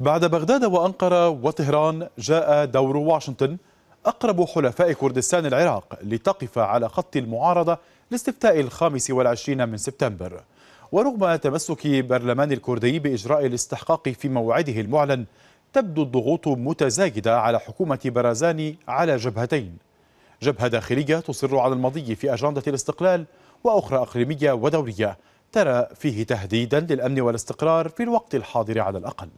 بعد بغداد وأنقرة وطهران جاء دور واشنطن أقرب حلفاء كردستان العراق لتقف على خط المعارضة لاستفتاء الخامس والعشرين من سبتمبر ورغم تمسك برلمان الكردي بإجراء الاستحقاق في موعده المعلن تبدو الضغوط متزايدة على حكومة برازاني على جبهتين جبهة داخلية تصر على المضي في أجندة الاستقلال وأخرى أقليمية ودورية ترى فيه تهديدا للأمن والاستقرار في الوقت الحاضر على الأقل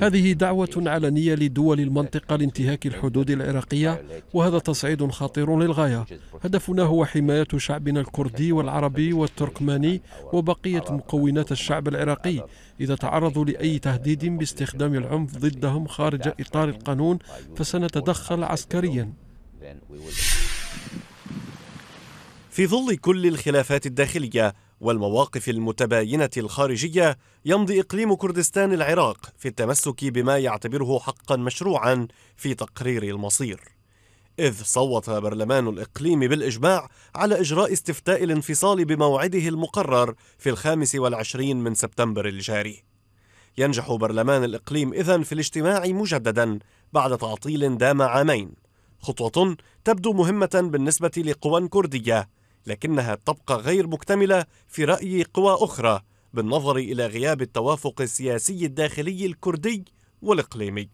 هذه دعوة علنية لدول المنطقة لانتهاك الحدود العراقية وهذا تصعيد خطير للغاية هدفنا هو حماية شعبنا الكردي والعربي والتركماني وبقية مكونات الشعب العراقي إذا تعرضوا لأي تهديد باستخدام العنف ضدهم خارج إطار القانون فسنتدخل عسكريا في ظل كل الخلافات الداخلية والمواقف المتباينة الخارجية يمضي إقليم كردستان العراق في التمسك بما يعتبره حقا مشروعا في تقرير المصير إذ صوت برلمان الإقليم بالإجماع على إجراء استفتاء الانفصال بموعده المقرر في الخامس والعشرين من سبتمبر الجاري ينجح برلمان الإقليم إذن في الاجتماع مجددا بعد تعطيل دام عامين خطوة تبدو مهمة بالنسبة لقوى كردية لكنها تبقى غير مكتملة في رأي قوى أخرى بالنظر إلى غياب التوافق السياسي الداخلي الكردي والإقليمي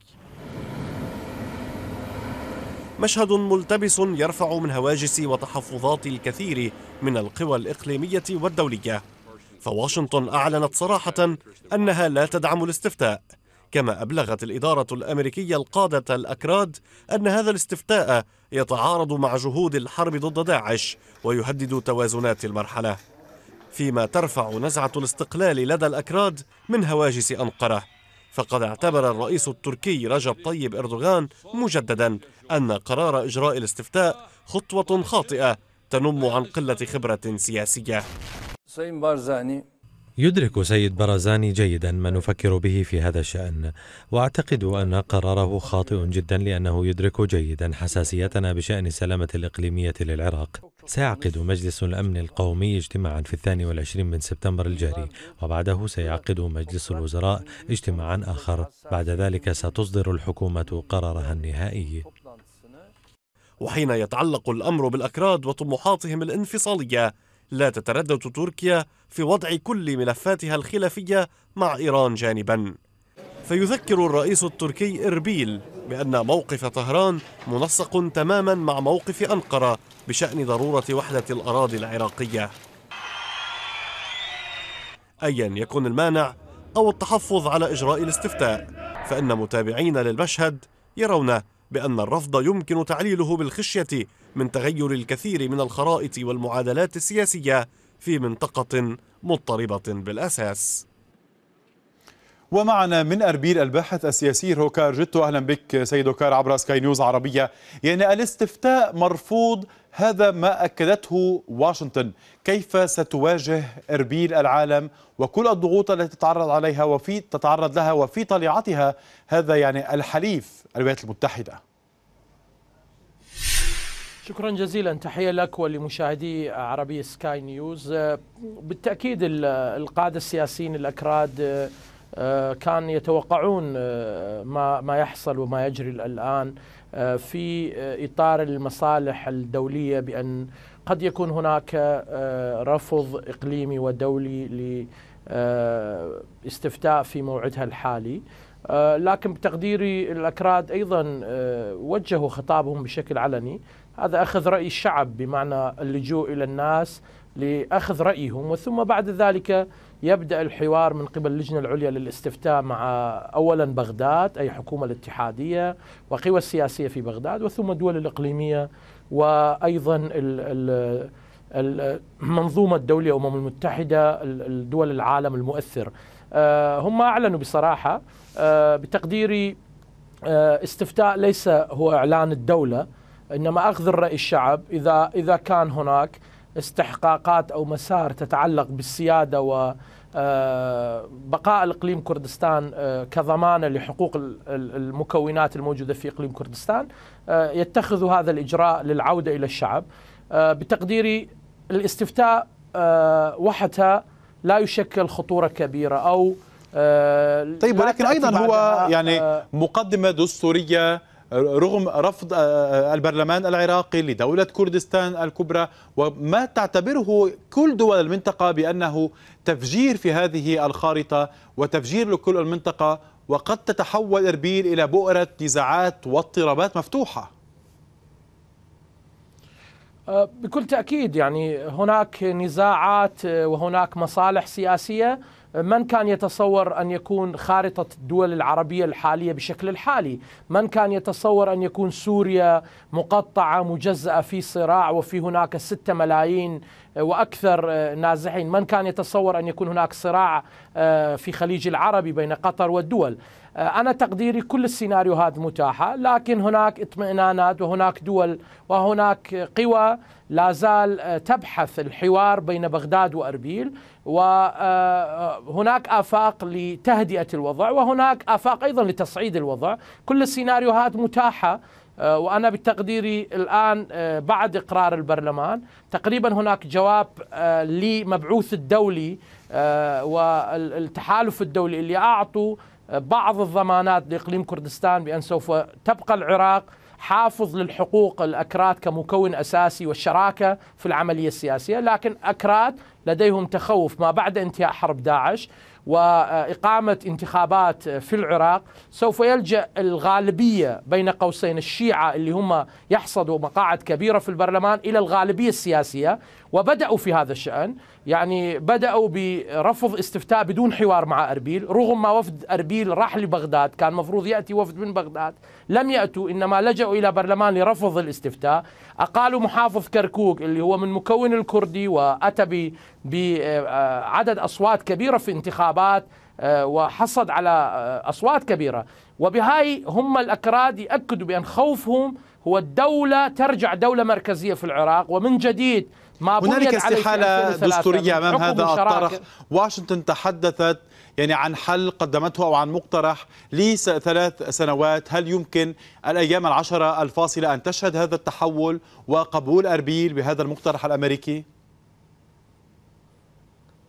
مشهد ملتبس يرفع من هواجس وتحفظات الكثير من القوى الإقليمية والدولية فواشنطن أعلنت صراحة أنها لا تدعم الاستفتاء كما أبلغت الإدارة الأمريكية القادة الأكراد أن هذا الاستفتاء يتعارض مع جهود الحرب ضد داعش ويهدد توازنات المرحلة فيما ترفع نزعة الاستقلال لدى الأكراد من هواجس أنقرة فقد اعتبر الرئيس التركي رجب طيب إردوغان مجددا أن قرار إجراء الاستفتاء خطوة خاطئة تنم عن قلة خبرة سياسية يدرك سيد برزاني جيدا ما نفكر به في هذا الشأن وأعتقد أن قراره خاطئ جدا لأنه يدرك جيدا حساسيتنا بشأن السلامة الإقليمية للعراق سيعقد مجلس الأمن القومي اجتماعا في الثاني والعشرين من سبتمبر الجاري وبعده سيعقد مجلس الوزراء اجتماعا آخر بعد ذلك ستصدر الحكومة قرارها النهائي وحين يتعلق الأمر بالأكراد وطموحاتهم الانفصالية لا تتردد تركيا في وضع كل ملفاتها الخلافية مع إيران جانبا فيذكر الرئيس التركي إربيل بأن موقف طهران منسق تماما مع موقف أنقرة بشأن ضرورة وحدة الأراضي العراقية أيا يكن المانع أو التحفظ على إجراء الاستفتاء فإن متابعين للمشهد يرون بأن الرفض يمكن تعليله بالخشية من تغير الكثير من الخرائط والمعادلات السياسية في منطقة مضطربة بالأساس ومعنا من اربيل الباحث السياسي روكار جتو اهلا بك سيد روكار عبر سكاي نيوز عربيه يعني الاستفتاء مرفوض هذا ما أكدته واشنطن كيف ستواجه إربيل العالم وكل الضغوط التي تتعرض عليها وفي تتعرض لها وفي طليعتها هذا يعني الحليف الولايات المتحدة شكرا جزيلا تحية لك ولمشاهدي عربي سكاي نيوز آه، بالتأكيد القادة السياسيين الأكراد آه، آه، كان يتوقعون ما ما يحصل وما يجري الآن آه، في آه، اطار المصالح الدوليه بان قد يكون هناك آه، رفض اقليمي ودولي لاستفتاء في موعدها الحالي لكن بتقديري الاكراد ايضا وجهوا خطابهم بشكل علني هذا اخذ راي الشعب بمعنى اللجوء الى الناس لأخذ رأيهم وثم بعد ذلك يبدأ الحوار من قبل اللجنة العليا للاستفتاء مع أولا بغداد أي حكومة الاتحادية وقوى السياسية في بغداد وثم الدول الإقليمية وأيضا المنظومة الدولية أمم المتحدة الدول العالم المؤثر آه، هم أعلنوا بصراحة آه، بتقديري آه، استفتاء ليس هو إعلان الدولة إنما أخذ الرأي الشعب إذا إذا كان هناك استحقاقات أو مسار تتعلق بالسيادة و آه، بقاء الاقليم كردستان آه، كضمانه لحقوق المكونات الموجوده في اقليم كردستان آه، يتخذ هذا الاجراء للعوده الى الشعب بتقديري الاستفتاء وحدها لا يشكل خطوره كبيره او طيب ولكن ايضا هو يعني مقدمه دستوريه رغم رفض آه، آه، البرلمان العراقي لدولة كردستان الكبرى وما تعتبره كل دول المنطقة بأنه تفجير في هذه الخارطة وتفجير لكل المنطقة وقد تتحول اربيل إلى بؤرة نزاعات واضطرابات مفتوحة آه، بكل تأكيد يعني هناك نزاعات وهناك مصالح سياسية من كان يتصور أن يكون خارطة الدول العربية الحالية بشكل الحالي من كان يتصور أن يكون سوريا مقطعة مجزأة في صراع وفي هناك ستة ملايين وأكثر نازحين من كان يتصور أن يكون هناك صراع آه، في خليج العربي بين قطر والدول آه، أنا تقديري كل السيناريوهات متاحة لكن هناك اطمئنانات وهناك دول وهناك قوى لا زال آه، تبحث الحوار بين بغداد وأربيل وهناك آه، آفاق لتهدئة الوضع وهناك آفاق أيضا لتصعيد الوضع كل السيناريوهات متاحة وأنا بتقديري الآن بعد إقرار البرلمان تقريبا هناك جواب لمبعوث الدولي والتحالف الدولي اللي أعطوا بعض الضمانات لاقليم كردستان بان سوف تبقى العراق حافظ للحقوق الاكراد كمكون اساسي والشراكه في العمليه السياسيه، لكن اكراد لديهم تخوف ما بعد انتهاء حرب داعش واقامه انتخابات في العراق سوف يلجا الغالبيه بين قوسين الشيعه اللي هم يحصدوا مقاعد كبيره في البرلمان الى الغالبيه السياسيه وبداوا في هذا الشان، يعني بدأوا برفض استفتاء بدون حوار مع أربيل رغم ما وفد أربيل راح لبغداد كان مفروض يأتي وفد من بغداد لم يأتوا إنما لجأوا إلى برلمان لرفض الاستفتاء أقالوا محافظ كركوك اللي هو من مكون الكردي وأتى بعدد أصوات كبيرة في انتخابات آه، وحصد على آه، أصوات كبيرة وبهاي هم الأكراد يأكدوا بأن خوفهم هو الدولة ترجع دولة مركزية في العراق ومن جديد ما هنالك استحاله دستوريه امام هذا الطرح واشنطن تحدثت يعني عن حل قدمته او عن مقترح لثلاث سنوات هل يمكن الايام العشره الفاصله ان تشهد هذا التحول وقبول اربيل بهذا المقترح الامريكي؟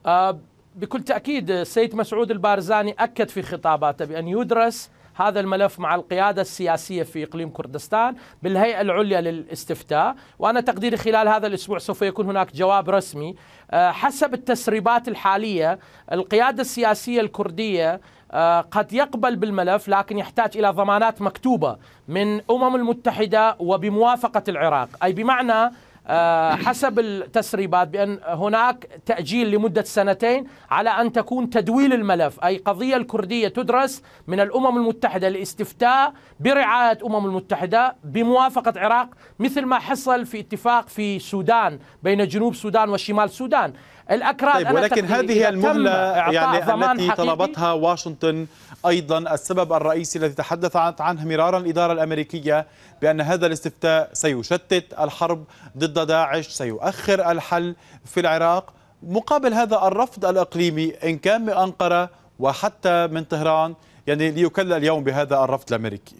آه، بكل تاكيد السيد مسعود البارزاني اكد في خطاباته بان يدرس هذا الملف مع القيادة السياسية في إقليم كردستان بالهيئة العليا للاستفتاء وأنا تقديري خلال هذا الأسبوع سوف يكون هناك جواب رسمي آه، حسب التسريبات الحالية القيادة السياسية الكردية آه، قد يقبل بالملف لكن يحتاج الى ضمانات مكتوبه من امم المتحده وبموافقه العراق، اي بمعنى آه، حسب التسريبات بأن هناك تأجيل لمدة سنتين على أن تكون تدويل الملف أي قضية الكردية تدرس من الأمم المتحدة لاستفتاء برعاية أمم المتحدة بموافقة العراق مثل ما حصل في اتفاق في السودان بين جنوب السودان وشمال السودان الاكراد طيب ولكن هذه المهله يعني التي طلبتها واشنطن ايضا السبب الرئيسي الذي تحدثت عنه مرارا الاداره الامريكيه بان هذا الاستفتاء سيشتت الحرب ضد داعش سيؤخر الحل في العراق مقابل هذا الرفض الاقليمي ان كان من انقره وحتى من طهران يعني ليكلل اليوم بهذا الرفض الامريكي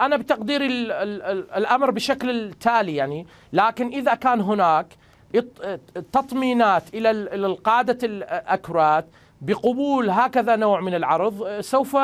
انا بتقديري الامر بشكل التالي يعني لكن اذا كان هناك تطمينات الى القاده الاكراد بقبول هكذا نوع من العرض سوف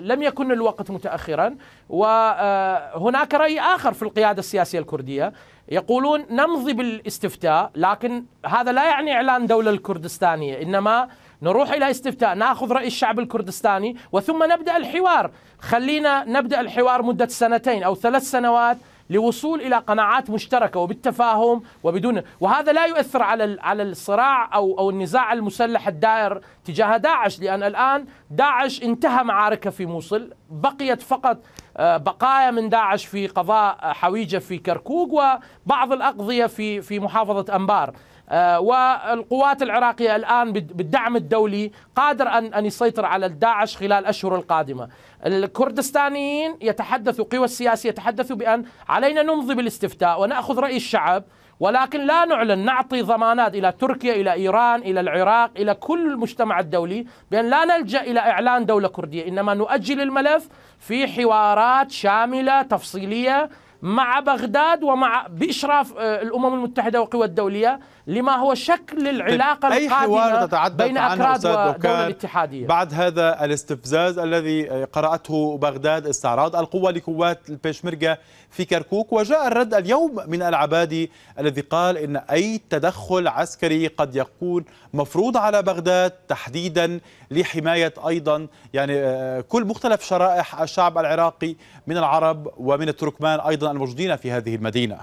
لم يكن الوقت متاخرا وهناك آه، راي اخر في القياده السياسيه الكرديه يقولون نمضي بالاستفتاء لكن هذا لا يعني اعلان دوله الكردستانيه انما نروح إلى استفتاء نأخذ رأي الشعب الكردستاني وثم نبدأ الحوار خلينا نبدأ الحوار مدة سنتين أو ثلاث سنوات لوصول الى قناعات مشتركه وبالتفاهم وبدون وهذا لا يؤثر على على الصراع او او النزاع المسلح الدائر تجاه داعش لان الان داعش انتهى معاركه في موصل بقيت فقط آه، بقايا من داعش في قضاء حويجه في كركوك وبعض الاقضيه في في محافظه انبار آه، والقوات العراقية الآن بالدعم الدولي قادر أن أن يسيطر على الداعش خلال الأشهر القادمة الكردستانيين يتحدثوا قوى السياسية يتحدثوا بأن علينا نمضي بالاستفتاء ونأخذ رأي الشعب ولكن لا نعلن نعطي ضمانات الى تركيا الى ايران الى العراق الى كل المجتمع الدولي بان لا نلجا الى اعلان دوله كرديه انما نؤجل الملف في حوارات شامله تفصيليه مع بغداد ومع بإشراف آه، الأمم المتحدة والقوى الدولية لما هو شكل طيب، العلاقة طيب القادمة بين أكراد ودول الاتحادية بعد هذا الاستفزاز الذي آه، قرأته بغداد استعراض القوة لقوات البيشمركة في كركوك وجاء الرد اليوم من العبادي الذي قال إن أي تدخل عسكري قد يكون مفروض على بغداد تحديدا لحماية أيضا يعني آه، كل مختلف شرائح الشعب العراقي من العرب ومن التركمان أيضا الموجودين في هذه المدينة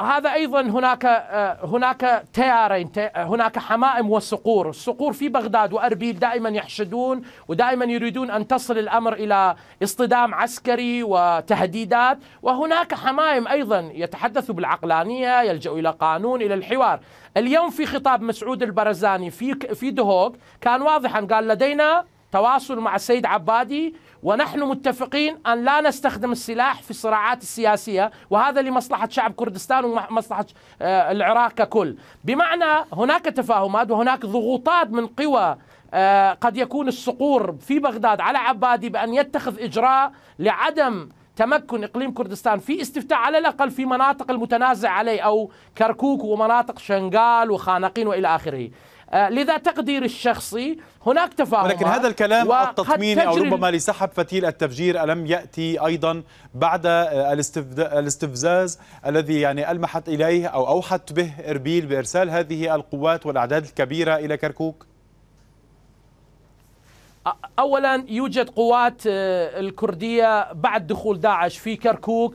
هذا ايضا هناك هناك تيارين هناك حمائم والصقور، الصقور في بغداد واربيل دائما يحشدون ودائما يريدون ان تصل الامر الى اصطدام عسكري وتهديدات، وهناك حمائم ايضا يتحدثوا بالعقلانيه، يلجأوا الى قانون، الى الحوار. اليوم في خطاب مسعود البرزاني في في دهوك كان واضحا قال لدينا تواصل مع السيد عبادي ونحن متفقين أن لا نستخدم السلاح في الصراعات السياسية وهذا لمصلحة شعب كردستان ومصلحة آه، العراق ككل بمعنى هناك تفاهمات وهناك ضغوطات من قوى آه، قد يكون الصقور في بغداد على عبادي بأن يتخذ إجراء لعدم تمكن اقليم كردستان في استفتاء على الاقل في مناطق المتنازع عليه او كركوك ومناطق شنغال وخانقين والى اخره آه، لذا تقدير الشخصي هناك تفاهم ولكن هذا الكلام التطميني أو ربما لسحب فتيل التفجير ألم يأتي أيضا بعد آه، الاستفزاز الذي يعني ألمحت إليه أو أوحت به إربيل بإرسال هذه القوات والأعداد الكبيرة إلى كركوك؟ اولا يوجد قوات آه، الكرديه بعد دخول داعش في كركوك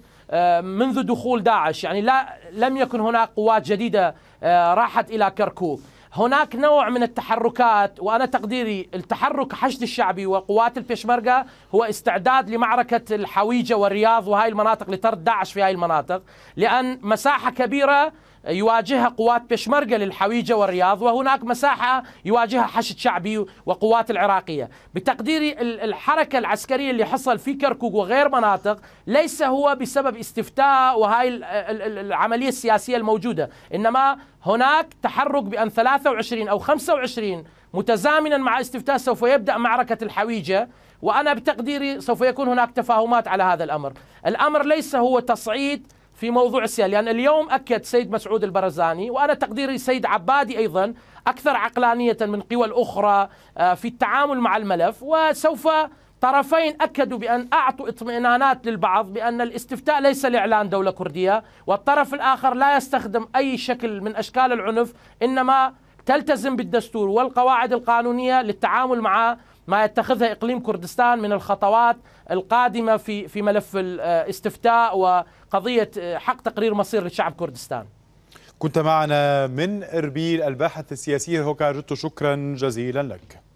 منذ دخول داعش يعني لا لم يكن هناك قوات جديده راحت الى كركوك هناك نوع من التحركات وأنا تقديري التحرك حشد الشعبي وقوات البيشمركة هو استعداد لمعركة الحويجة والرياض وهاي المناطق لطرد داعش في هاي المناطق لأن مساحة كبيرة يواجهها قوات بشمرقة للحويجة والرياض وهناك مساحة يواجهها حشد شعبي وقوات العراقية بتقديري الحركة العسكرية اللي حصل في كركوك وغير مناطق ليس هو بسبب استفتاء وهاي العملية السياسية الموجودة إنما هناك تحرك بأن 23 أو 25 متزامنا مع استفتاء سوف يبدأ معركة الحويجة وأنا بتقديري سوف يكون هناك تفاهمات على هذا الأمر الأمر ليس هو تصعيد في موضوع السياسة لأن اليوم أكد سيد مسعود البرزاني وأنا تقديري سيد عبادي أيضا أكثر عقلانية من قوى أخرى آه، في التعامل مع الملف وسوف طرفين أكدوا بأن أعطوا اطمئنانات للبعض بأن الاستفتاء ليس لإعلان دولة كردية والطرف الآخر لا يستخدم أي شكل من أشكال العنف إنما تلتزم بالدستور والقواعد القانونية للتعامل مع ما يتخذه اقليم كردستان من الخطوات القادمه في في ملف الاستفتاء وقضيه حق تقرير مصير لشعب كردستان. كنت معنا من اربيل الباحث السياسي هوكا جوتو شكرا جزيلا لك.